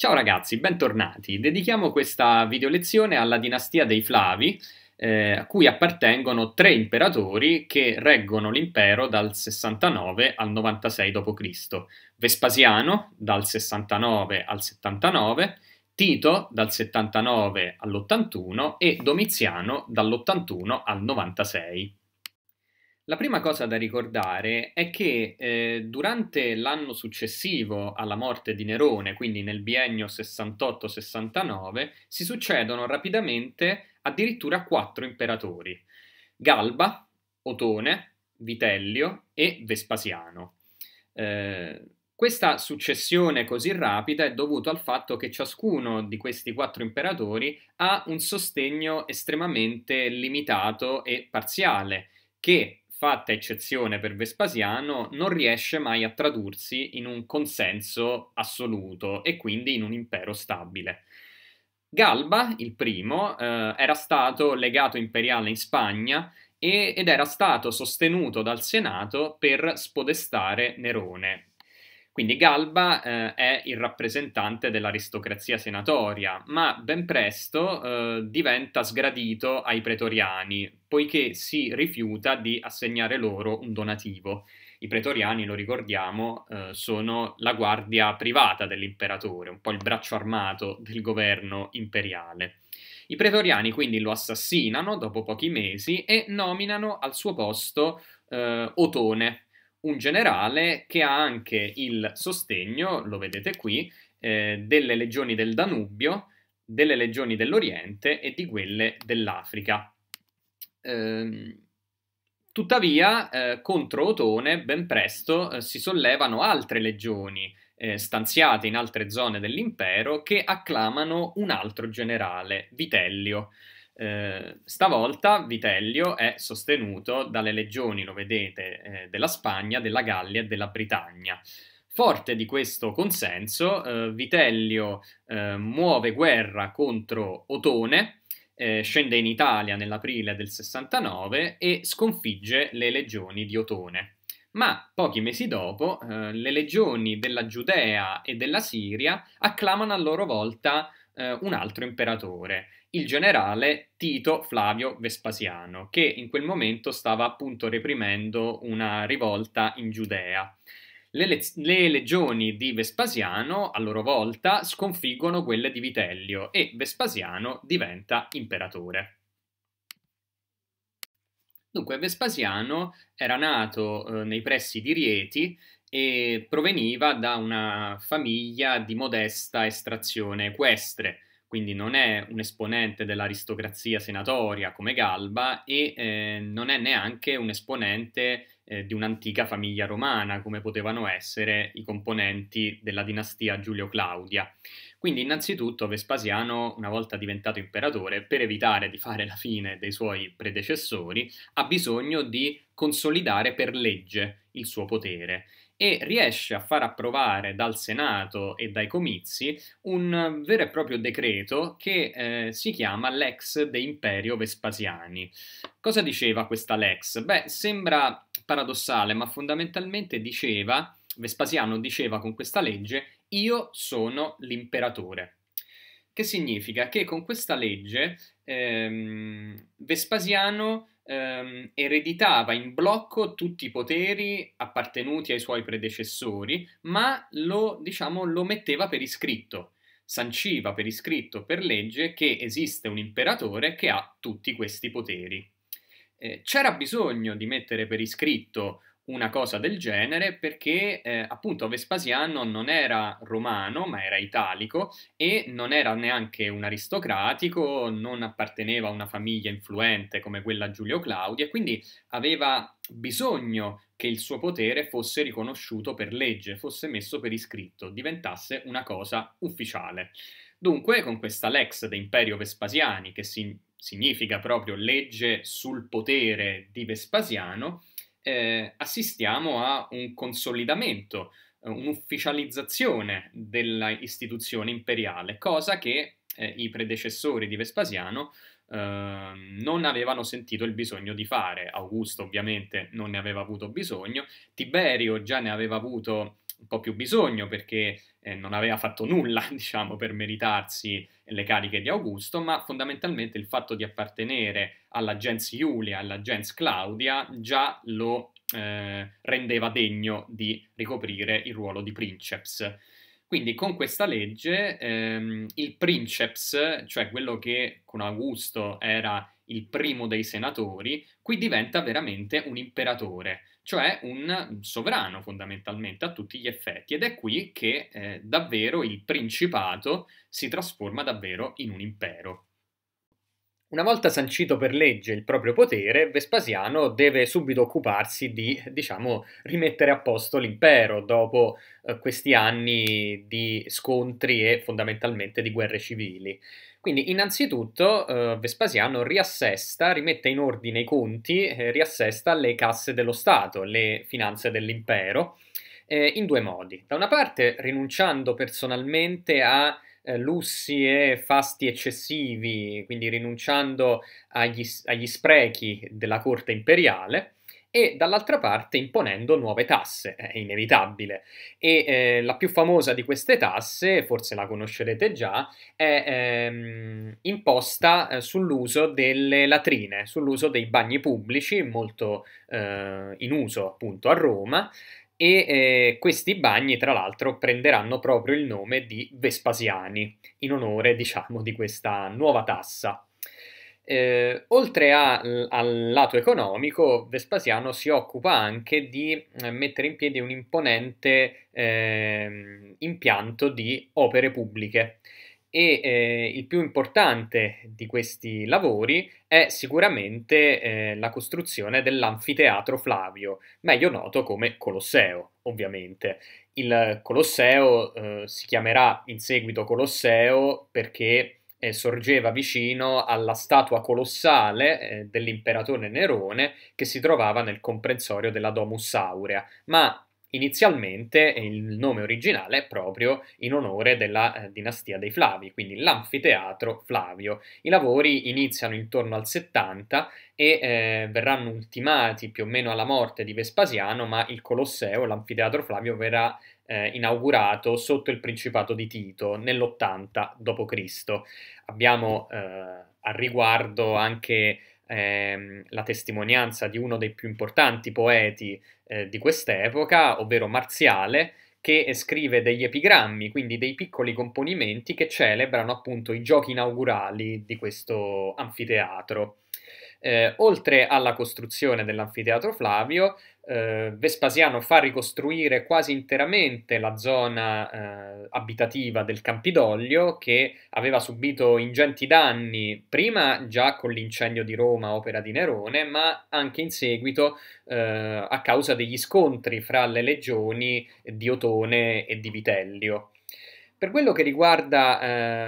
Ciao ragazzi, bentornati. Dedichiamo questa videolezione alla dinastia dei Flavi, eh, a cui appartengono tre imperatori che reggono l'impero dal 69 al 96 d.C. Vespasiano dal 69 al 79, Tito dal 79 all'81 e Domiziano dall'81 al 96. La prima cosa da ricordare è che eh, durante l'anno successivo alla morte di Nerone, quindi nel biennio 68-69, si succedono rapidamente addirittura quattro imperatori: Galba, Otone, Vitellio e Vespasiano. Eh, questa successione così rapida è dovuta al fatto che ciascuno di questi quattro imperatori ha un sostegno estremamente limitato e parziale, che fatta eccezione per Vespasiano, non riesce mai a tradursi in un consenso assoluto e quindi in un impero stabile. Galba, il primo, eh, era stato legato imperiale in Spagna ed era stato sostenuto dal Senato per spodestare Nerone, quindi Galba eh, è il rappresentante dell'aristocrazia senatoria, ma ben presto eh, diventa sgradito ai pretoriani, poiché si rifiuta di assegnare loro un donativo. I pretoriani, lo ricordiamo, eh, sono la guardia privata dell'imperatore, un po' il braccio armato del governo imperiale. I pretoriani quindi lo assassinano dopo pochi mesi e nominano al suo posto eh, Otone, un generale che ha anche il sostegno, lo vedete qui, eh, delle legioni del Danubio, delle legioni dell'Oriente e di quelle dell'Africa. Ehm, tuttavia, eh, contro Otone ben presto eh, si sollevano altre legioni eh, stanziate in altre zone dell'impero che acclamano un altro generale, Vitellio. Eh, stavolta Vitellio è sostenuto dalle legioni, lo vedete, eh, della Spagna, della Gallia e della Britannia. Forte di questo consenso, eh, Vitellio eh, muove guerra contro Otone, eh, scende in Italia nell'aprile del 69 e sconfigge le legioni di Otone. Ma pochi mesi dopo eh, le legioni della Giudea e della Siria acclamano a loro volta un altro imperatore, il generale Tito Flavio Vespasiano, che in quel momento stava appunto reprimendo una rivolta in Giudea. Le, le, le, legioni di Vespasiano, a loro volta, sconfiggono quelle di Vitellio e Vespasiano diventa imperatore. Dunque, Vespasiano era nato eh, nei pressi di Rieti e proveniva da una famiglia di modesta estrazione equestre quindi non è un esponente dell'aristocrazia senatoria come Galba e eh, non è neanche un esponente eh, di un'antica famiglia romana come potevano essere i componenti della dinastia Giulio-Claudia. Quindi innanzitutto Vespasiano, una volta diventato imperatore, per evitare di fare la fine dei suoi predecessori, ha bisogno di consolidare per legge il suo potere e riesce a far approvare dal Senato e dai comizi un vero e proprio decreto che eh, si chiama Lex de Imperio Vespasiani. Cosa diceva questa Lex? Beh, sembra paradossale, ma fondamentalmente diceva, Vespasiano diceva con questa legge, io sono l'imperatore. Che significa che con questa legge ehm, Vespasiano ehm, ereditava in blocco tutti i poteri appartenuti ai suoi predecessori, ma lo, diciamo, lo metteva per iscritto, sanciva per iscritto, per legge, che esiste un imperatore che ha tutti questi poteri. Eh, c'era bisogno di mettere per iscritto una cosa del genere perché eh, appunto Vespasiano non era romano ma era italico e non era neanche un aristocratico, non apparteneva a una famiglia influente come quella Giulio Claudio e quindi aveva bisogno che il suo potere fosse riconosciuto per legge, fosse messo per iscritto, diventasse una cosa ufficiale. Dunque, con questa lex de imperio Vespasiani, che si- significa proprio legge sul potere di Vespasiano, eh, assistiamo a un consolidamento, eh, un'ufficializzazione dell'istituzione imperiale, cosa che eh, i predecessori di Vespasiano Uh, non avevano sentito il bisogno di fare. Augusto ovviamente non ne aveva avuto bisogno, Tiberio già ne aveva avuto un po' più bisogno perché eh, non aveva fatto nulla, diciamo, per meritarsi le cariche di Augusto, ma fondamentalmente il fatto di appartenere alla gens Iulia, alla gens Claudia, già lo eh, rendeva degno di ricoprire il ruolo di princeps. Quindi con questa legge ehm, il princeps, cioè quello che con Augusto era il primo dei senatori, qui diventa veramente un imperatore, cioè un sovrano fondamentalmente a tutti gli effetti ed è qui che eh, davvero il principato si trasforma davvero in un impero. Una volta sancito per legge il proprio potere, Vespasiano deve subito occuparsi di, diciamo, rimettere a posto l'impero dopo eh, questi anni di scontri e fondamentalmente di guerre civili. Quindi innanzitutto eh, Vespasiano riassesta, rimette in ordine i conti, eh, riassesta le casse dello Stato, le finanze dell'impero, eh, in due modi. Da una parte rinunciando personalmente a eh, lussi e fasti eccessivi, quindi rinunciando agli, agli sprechi della corte imperiale e dall'altra parte imponendo nuove tasse, è inevitabile. E eh, la più famosa di queste tasse, forse la conoscerete già, è ehm, imposta eh, sull'uso delle latrine, sull'uso dei bagni pubblici, molto eh, in uso appunto a Roma, e eh, questi bagni tra l'altro prenderanno proprio il nome di Vespasiani in onore diciamo di questa nuova tassa. Eh, oltre a, al lato economico, Vespasiano si occupa anche di eh, mettere in piedi un imponente eh, impianto di opere pubbliche e eh, il più importante di questi lavori è sicuramente eh, la costruzione dell'anfiteatro Flavio, meglio noto come Colosseo, ovviamente. Il Colosseo eh, si chiamerà in seguito Colosseo perché eh, sorgeva vicino alla statua colossale eh, dell'imperatore Nerone che si trovava nel comprensorio della Domus Aurea, ma Inizialmente il nome originale è proprio in onore della eh, dinastia dei Flavi, quindi l'anfiteatro Flavio. I lavori iniziano intorno al 70 e eh, verranno ultimati più o meno alla morte di Vespasiano, ma il Colosseo, l'anfiteatro Flavio, verrà eh, inaugurato sotto il Principato di Tito nell'80 d.C. Abbiamo eh, al riguardo anche ehm, la testimonianza di uno dei più importanti poeti eh, di quest'epoca, ovvero Marziale, che scrive degli epigrammi, quindi dei piccoli componimenti che celebrano appunto i giochi inaugurali di questo anfiteatro. Eh, oltre alla costruzione dell'anfiteatro Flavio, eh, Vespasiano fa ricostruire quasi interamente la zona eh, abitativa del Campidoglio che aveva subito ingenti danni prima già con l'incendio di Roma opera di Nerone, ma anche in seguito eh, a causa degli scontri fra le legioni di Otone e di Vitellio. Per quello che riguarda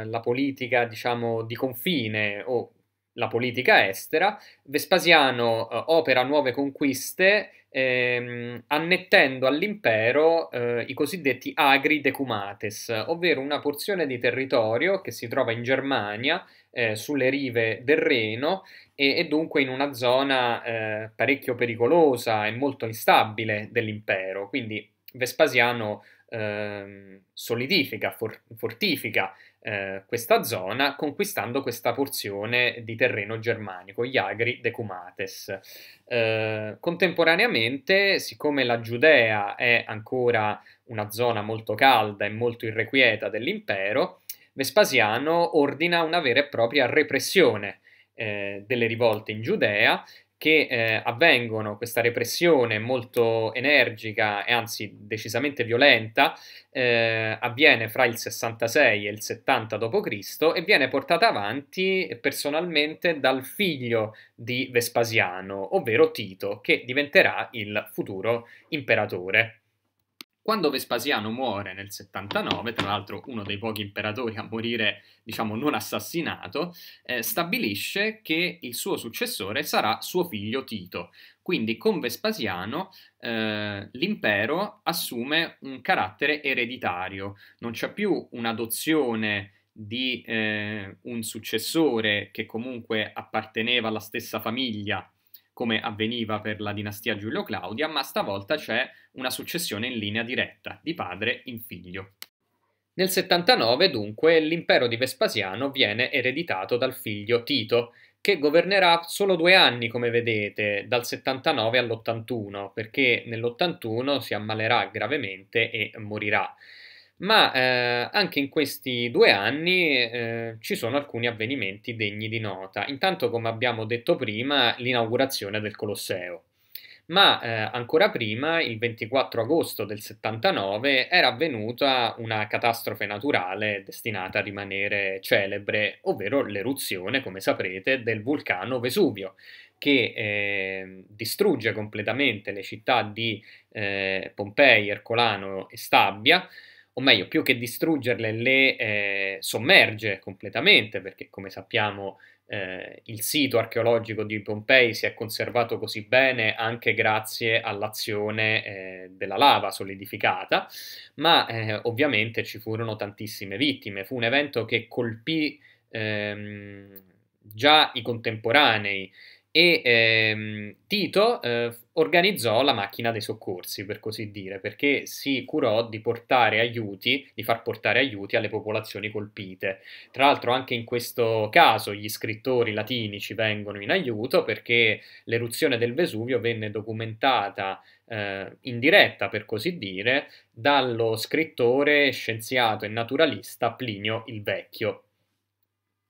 eh, la politica, diciamo, di confine o la politica estera, Vespasiano eh, opera nuove conquiste ehm, annettendo all'impero eh, i cosiddetti agri decumates, ovvero una porzione di territorio che si trova in Germania eh, sulle rive del Reno e, e dunque in una zona eh, parecchio pericolosa e molto instabile dell'impero. Quindi Vespasiano ehm, solidifica, for- fortifica eh, questa zona conquistando questa porzione di terreno germanico, gli agri decumates. Eh, contemporaneamente, siccome la Giudea è ancora una zona molto calda e molto irrequieta dell'impero, Vespasiano ordina una vera e propria repressione eh, delle rivolte in Giudea che eh, avvengono, questa repressione molto energica e anzi decisamente violenta, eh, avviene fra il 66 e il 70 d.C. e viene portata avanti personalmente dal figlio di Vespasiano, ovvero Tito, che diventerà il futuro imperatore. Quando Vespasiano muore nel 79, tra l'altro uno dei pochi imperatori a morire, diciamo, non assassinato, eh, stabilisce che il suo successore sarà suo figlio Tito. Quindi con Vespasiano eh, l'impero assume un carattere ereditario, non c'è più un'adozione di eh, un successore che comunque apparteneva alla stessa famiglia come avveniva per la dinastia Giulio-Claudia, ma stavolta c'è una successione in linea diretta, di padre in figlio. Nel 79, dunque, l'impero di Vespasiano viene ereditato dal figlio Tito, che governerà solo due anni, come vedete, dal 79 all'81, perché nell'81 si ammalerà gravemente e morirà ma eh, anche in questi due anni eh, ci sono alcuni avvenimenti degni di nota. Intanto, come abbiamo detto prima, l'inaugurazione del Colosseo. Ma eh, ancora prima, il 24 agosto del 79, era avvenuta una catastrofe naturale destinata a rimanere celebre, ovvero l'eruzione, come saprete, del vulcano Vesuvio, che eh, distrugge completamente le città di eh, Pompei, Ercolano e Stabia, o meglio, più che distruggerle, le eh, sommerge completamente, perché come sappiamo eh, il sito archeologico di Pompei si è conservato così bene anche grazie all'azione eh, della lava solidificata, ma eh, ovviamente ci furono tantissime vittime. Fu un evento che colpì ehm, già i contemporanei e ehm, Tito eh, organizzò la macchina dei soccorsi, per così dire, perché si curò di portare aiuti, di far portare aiuti alle popolazioni colpite. Tra l'altro anche in questo caso gli scrittori latini ci vengono in aiuto perché l'eruzione del Vesuvio venne documentata eh, in diretta, per così dire, dallo scrittore, scienziato e naturalista Plinio il Vecchio,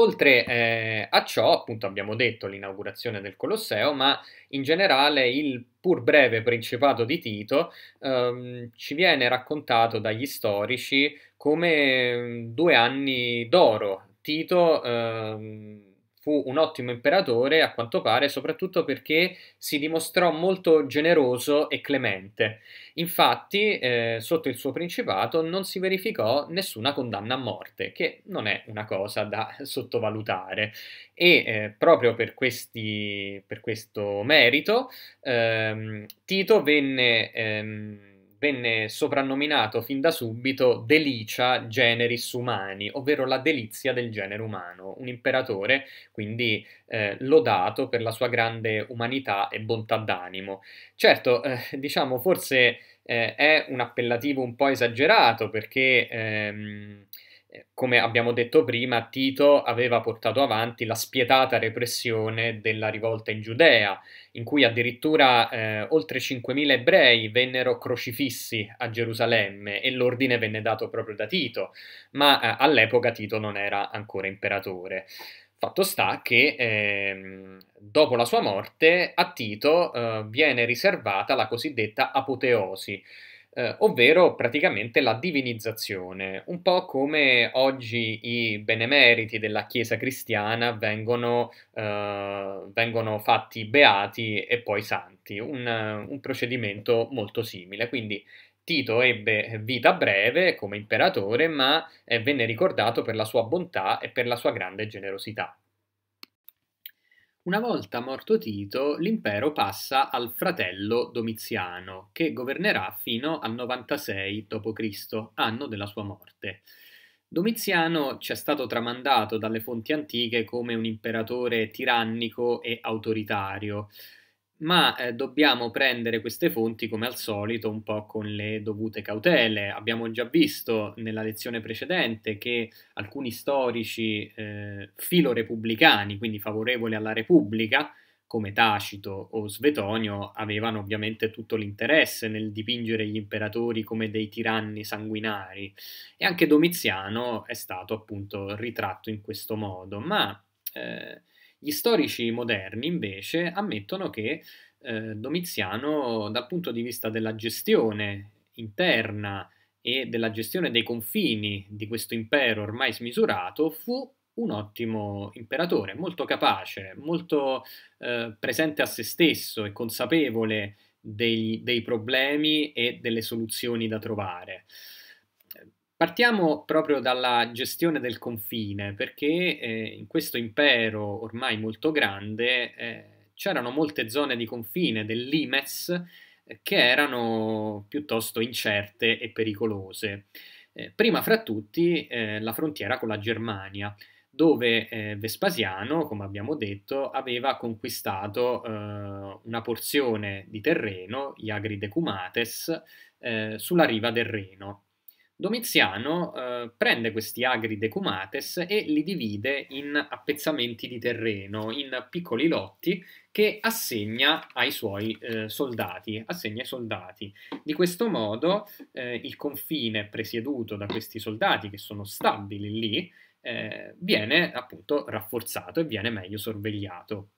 Oltre eh, a ciò, appunto abbiamo detto l'inaugurazione del Colosseo, ma in generale il pur breve principato di Tito ehm, ci viene raccontato dagli storici come mm, due anni d'oro. Tito ehm, fu un ottimo imperatore, a quanto pare, soprattutto perché si dimostrò molto generoso e clemente. Infatti, eh, sotto il suo principato non si verificò nessuna condanna a morte, che non è una cosa da sottovalutare. E eh, proprio per, questi, per, questo merito, ehm, Tito venne. Ehm, venne soprannominato fin da subito Delicia Generis Humani, ovvero la delizia del genere umano, un imperatore quindi eh, lodato per la sua grande umanità e bontà d'animo. Certo, eh, diciamo, forse eh, è un appellativo un po' esagerato perché... Ehm, come abbiamo detto prima, Tito aveva portato avanti la spietata repressione della rivolta in Giudea, in cui addirittura eh, oltre 5.000 ebrei vennero crocifissi a Gerusalemme e l'ordine venne dato proprio da Tito, ma eh, all'epoca Tito non era ancora imperatore. Fatto sta che eh, dopo la sua morte a Tito eh, viene riservata la cosiddetta apoteosi, eh, ovvero praticamente la divinizzazione, un po' come oggi i benemeriti della Chiesa cristiana vengono, eh, vengono fatti beati e poi santi, un, un procedimento molto simile. Quindi Tito ebbe vita breve come imperatore, ma venne ricordato per la sua bontà e per la sua grande generosità. Una volta morto Tito, l'impero passa al fratello Domiziano, che governerà fino al 96 d.C., anno della sua morte. Domiziano ci è stato tramandato dalle fonti antiche come un imperatore tirannico e autoritario, ma eh, dobbiamo prendere queste fonti come al solito un po' con le dovute cautele. Abbiamo già visto nella lezione precedente che alcuni storici eh, filorepubblicani, quindi favorevoli alla Repubblica, come Tacito o Svetonio, avevano ovviamente tutto l'interesse nel dipingere gli imperatori come dei tiranni sanguinari e anche Domiziano è stato appunto ritratto in questo modo, ma... Eh, gli storici moderni invece ammettono che eh, Domiziano dal punto di vista della gestione interna e della gestione dei confini di questo impero ormai smisurato fu un ottimo imperatore, molto capace, molto eh, presente a se stesso e consapevole dei, dei problemi e delle soluzioni da trovare. Partiamo proprio dalla gestione del confine, perché eh, in questo impero ormai molto grande eh, c'erano molte zone di confine del Limes eh, che erano piuttosto incerte e pericolose. Eh, prima fra tutti eh, la frontiera con la Germania, dove Vespasiano, come abbiamo detto, aveva conquistato una porzione di terreno, gli Agri Decumates, sulla riva del Reno. Domiziano eh, prende questi agri decumates e li divide in appezzamenti di terreno, in piccoli lotti che assegna ai suoi eh, soldati, assegna ai soldati. Di questo modo eh, il confine presieduto da questi soldati che sono stabili lì eh, viene appunto rafforzato e viene meglio sorvegliato.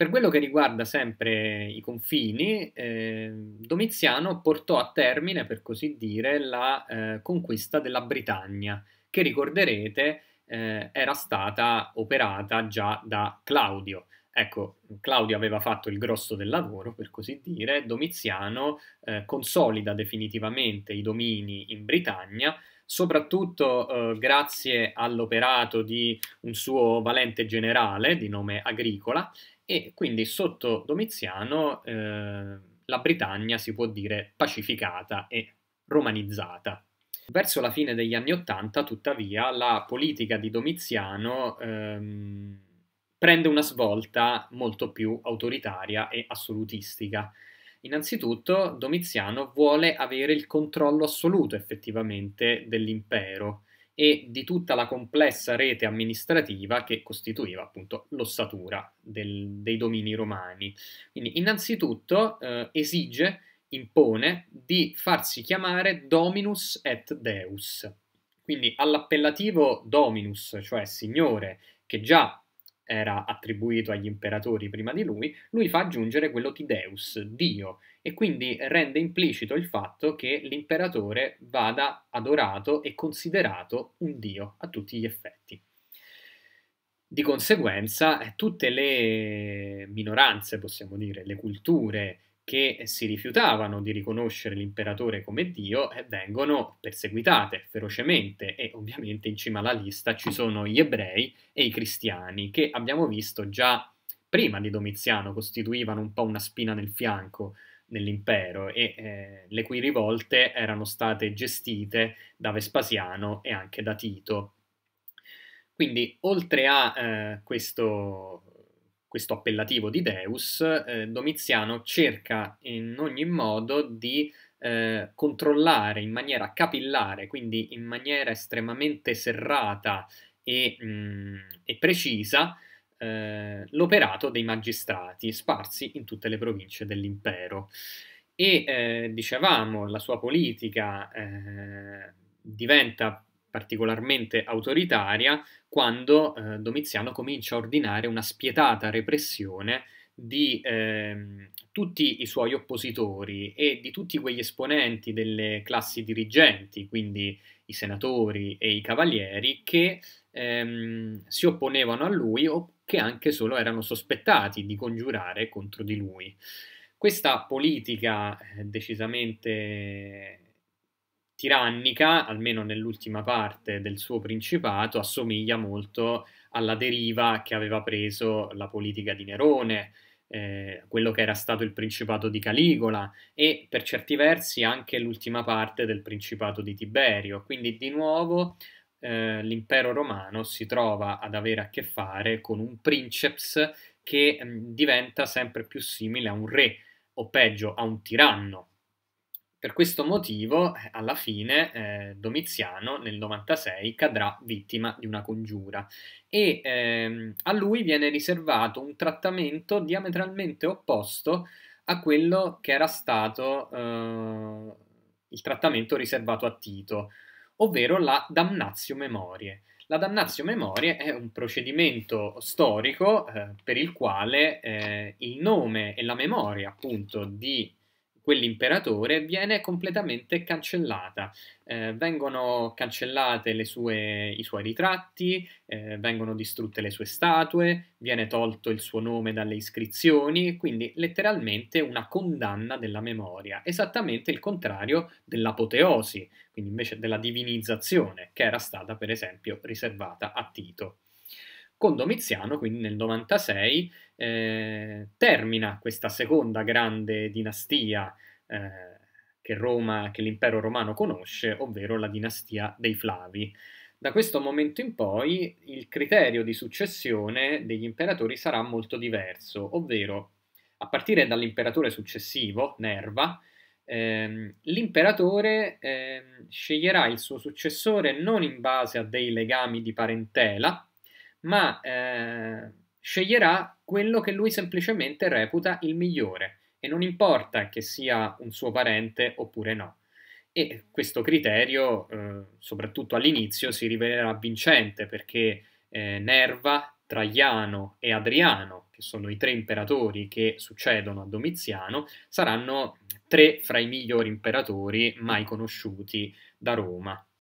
Per quello che riguarda sempre i confini, eh, Domiziano portò a termine, per così dire, la eh, conquista della Britannia, che ricorderete eh, era stata operata già da Claudio. Ecco, Claudio aveva fatto il grosso del lavoro, per così dire, Domiziano eh, consolida definitivamente i domini in Britannia, soprattutto eh, grazie all'operato di un suo valente generale di nome Agricola e quindi sotto Domiziano eh, la Britannia si può dire pacificata e romanizzata. Verso la fine degli anni Ottanta, tuttavia, la politica di Domiziano ehm, prende una svolta molto più autoritaria e assolutistica. Innanzitutto, Domiziano vuole avere il controllo assoluto effettivamente dell'impero e di tutta la complessa rete amministrativa che costituiva appunto l'ossatura del, dei domini romani. Quindi innanzitutto eh, esige, impone di farsi chiamare Dominus et Deus. Quindi all'appellativo Dominus, cioè Signore, che già era attribuito agli imperatori prima di lui, lui fa aggiungere quello di Deus, Dio, e quindi rende implicito il fatto che l'imperatore vada adorato e considerato un Dio a tutti gli effetti. Di conseguenza, tutte le minoranze, possiamo dire, le culture, che si rifiutavano di riconoscere l'imperatore come Dio e vengono perseguitate ferocemente e ovviamente in cima alla lista ci sono gli ebrei e i cristiani che abbiamo visto già prima di Domiziano costituivano un po' una spina nel fianco nell'impero e eh, le cui rivolte erano state gestite da Vespasiano e anche da Tito. Quindi oltre a eh, questo questo appellativo di Deus, eh, Domiziano cerca in ogni modo di eh, controllare in maniera capillare, quindi in maniera estremamente serrata e, mh, mm, e precisa, eh, l'operato dei magistrati sparsi in tutte le province dell'impero. E eh, dicevamo, la sua politica eh, diventa particolarmente autoritaria quando eh, Domiziano comincia a ordinare una spietata repressione di eh, tutti i suoi oppositori e di tutti quegli esponenti delle classi dirigenti, quindi i senatori e i cavalieri, che ehm, si opponevano a lui o che anche solo erano sospettati di congiurare contro di lui. Questa politica eh, decisamente tirannica, almeno nell'ultima parte del suo principato, assomiglia molto alla deriva che aveva preso la politica di Nerone, eh, quello che era stato il principato di Caligola e per certi versi anche l'ultima parte del principato di Tiberio. Quindi di nuovo eh, l'impero romano si trova ad avere a che fare con un princeps che mh, mm, diventa sempre più simile a un re o peggio a un tiranno per questo motivo, eh, alla fine, eh, Domiziano nel 96 cadrà vittima di una congiura e ehm, a lui viene riservato un trattamento diametralmente opposto a quello che era stato eh, il trattamento riservato a Tito, ovvero la damnatio memorie. La damnatio memorie è un procedimento storico eh, per il quale eh, il nome e la memoria appunto di quell'imperatore viene completamente cancellata. Eh, vengono cancellati i suoi ritratti, eh, vengono distrutte le sue statue, viene tolto il suo nome dalle iscrizioni, quindi letteralmente una condanna della memoria, esattamente il contrario dell'apoteosi, quindi invece della divinizzazione che era stata per esempio riservata a Tito. Con Domiziano, quindi nel 96, eh, termina questa seconda grande dinastia eh, che, Roma, che l'impero romano conosce, ovvero la dinastia dei Flavi. Da questo momento in poi il criterio di successione degli imperatori sarà molto diverso, ovvero a partire dall'imperatore successivo, Nerva, ehm, l'imperatore ehm, sceglierà il suo successore non in base a dei legami di parentela, ma eh, sceglierà quello che lui semplicemente reputa il migliore e non importa che sia un suo parente oppure no. E questo criterio, eh, soprattutto all'inizio, si rivelerà vincente perché eh, Nerva, Traiano e Adriano, che sono i tre imperatori che succedono a Domiziano, saranno tre fra i migliori imperatori mai conosciuti da Roma.